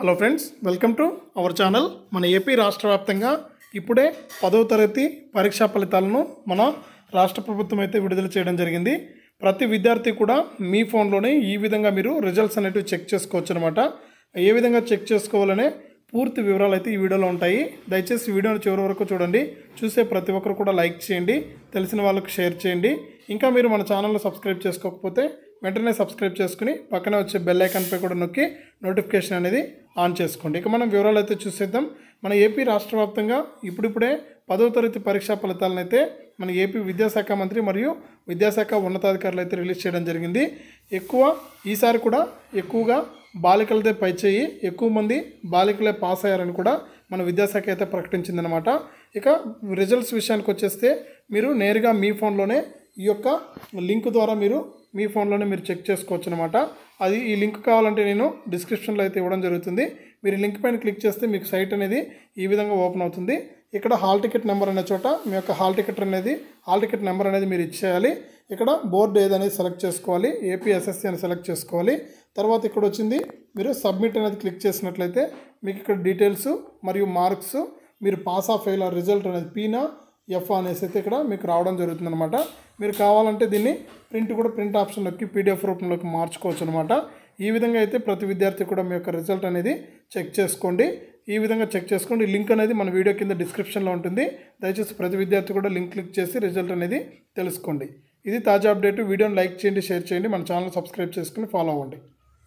hello friends welcome to our channel మన AP రాష్ట్ర వ్యాప్తంగా ఇప్పుడే పదవ తరగతి పరీక్షా ఫలితాలను మన రాష్ట్ర ప్రభుత్వం అయితే విడుదల చేయడం జరిగింది ప్రతి విద్యార్థి కూడా మీ ఫోన్లోనే ఈ విధంగా మీరు రిజల్ట్స్ అనేవి చెక్ చేసుకోవచ్చు అనమాట ఏ విధంగా చెక్ చేసుకోవాలనే పూర్తి వివరాలు అయితే ఈ వీడియోలో ఉంటాయి దయచేసి వీడియోను చివరి వరకు చూడండి చూసే ప్రతి ఒక్కరు కూడా లైక్ చేయండి తెలిసిన వాళ్ళకు షేర్ చేయండి ఇంకా మీరు మన ఛానల్ని సబ్స్క్రైబ్ చేసుకోకపోతే వెంటనే సబ్స్క్రైబ్ చేసుకుని పక్కన వచ్చే బెల్ ఐకాన్పై కూడా నొక్కి నోటిఫికేషన్ అనేది ఆన్ చేసుకోండి ఇక మనం వివరాలు అయితే చూసేద్దాం మన ఏపీ రాష్ట్ర వ్యాప్తంగా ఇప్పుడిప్పుడే పదో తరగతి పరీక్షా ఫలితాలను అయితే మన ఏపీ విద్యాశాఖ మంత్రి మరియు విద్యాశాఖ ఉన్నతాధికారులు అయితే రిలీజ్ చేయడం జరిగింది ఎక్కువ ఈసారి కూడా ఎక్కువగా పై పైచేయి ఎక్కువ మంది బాలికలే పాస్ అయ్యారని కూడా మన విద్యాశాఖ అయితే ప్రకటించిందనమాట ఇక రిజల్ట్స్ విషయానికి వచ్చేస్తే మీరు నేరుగా మీ ఫోన్లోనే ఈ యొక్క లింక్ ద్వారా మీరు మీ ఫోన్లోనే మీరు చెక్ చేసుకోవచ్చు అనమాట అది ఈ లింక్ కావాలంటే నేను డిస్క్రిప్షన్లో అయితే ఇవ్వడం జరుగుతుంది మీరు లింక్ పైన క్లిక్ చేస్తే మీకు సైట్ అనేది ఈ విధంగా ఓపెన్ అవుతుంది ఇక్కడ హాల్ టికెట్ నెంబర్ అనే చోట మీ యొక్క హాల్ టికెట్ అనేది హాల్ టికెట్ నెంబర్ అనేది మీరు ఇచ్చేయాలి ఇక్కడ బోర్డు ఏదనేది సెలెక్ట్ చేసుకోవాలి ఏపీఎస్ఎస్సి అని సెలెక్ట్ చేసుకోవాలి తర్వాత ఇక్కడ వచ్చింది మీరు సబ్మిట్ అనేది క్లిక్ చేసినట్లయితే మీకు ఇక్కడ డీటెయిల్స్ మరియు మార్క్స్ మీరు పాస్ ఆఫ్ ఫెయిల్ ఆ రిజల్ట్ అనేది పీనా ఎఫ్ అనేసి అయితే ఇక్కడ మీకు రావడం జరుగుతుంది అనమాట మీరు కావాలంటే దీన్ని ప్రింట్ కూడా ప్రింట్ ఆప్షన్లోకి పీడిఎఫ్ రూపంలోకి మార్చుకోవచ్చు అనమాట ఈ విధంగా అయితే ప్రతి విద్యార్థి కూడా మీ యొక్క రిజల్ట్ అనేది చెక్ చేసుకోండి ఈ విధంగా చెక్ చేసుకోండి లింక్ అనేది మన వీడియో కింద డిస్క్రిప్షన్లో ఉంటుంది దయచేసి ప్రతి విద్యార్థి కూడా లింక్ క్లిక్ చేసి రిజల్ట్ అనేది తెలుసుకోండి ఇది తాజా అప్డేట్ వీడియోని లైక్ చేయండి షేర్ చేయండి మన ఛానల్ సబ్స్క్రైబ్ చేసుకుని ఫాలో అవ్వండి